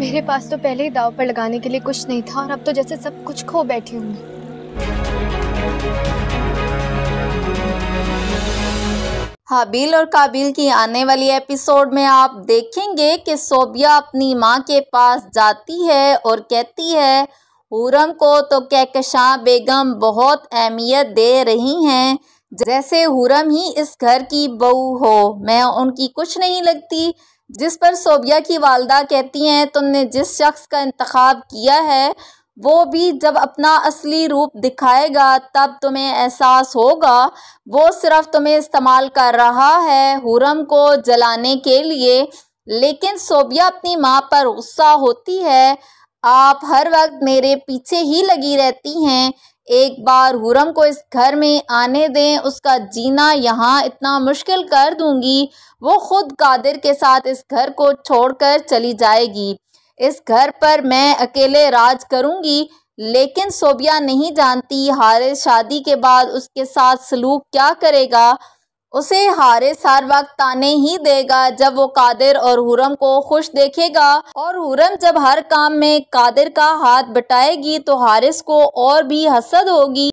मेरे पास तो पहले ही दाव पर लगाने के लिए कुछ नहीं था और अब तो जैसे सब कुछ खो बैठी हूँ मैं हाबिल और काबिल की आने वाली एपिसोड में आप देखेंगे कि सोबिया अपनी माँ के पास जाती है और कहती है हुरम को तो कहकशां बेगम बहुत अहमियत दे रही हैं जैसे हुरम ही इस घर की बहू हो मैं उनकी कुछ नहीं लगती जिस पर सोबिया की वालदा कहती हैं तुमने जिस शख्स का इंतखब किया है वो भी जब अपना असली रूप दिखाएगा तब तुम्हें एहसास होगा वो सिर्फ तुम्हें इस्तेमाल कर रहा है हुरम को जलाने के लिए लेकिन सोबिया अपनी माँ पर गुस्सा होती है आप हर वक्त मेरे पीछे ही लगी रहती हैं एक बार हुरम को इस घर में आने दें उसका जीना यहाँ इतना मुश्किल कर दूंगी वो खुद कादिर के साथ इस घर को छोड़कर चली जाएगी इस घर पर मैं अकेले राज करूंगी लेकिन सोबिया नहीं जानती हारिस शादी के बाद उसके साथ सलूक क्या करेगा उसे हारिस हर वक्त ताने ही देगा जब वो कादिर और हुरम को खुश देखेगा और हुरम जब हर काम में कादिर का हाथ बटाएगी तो हारिस को और भी हसद होगी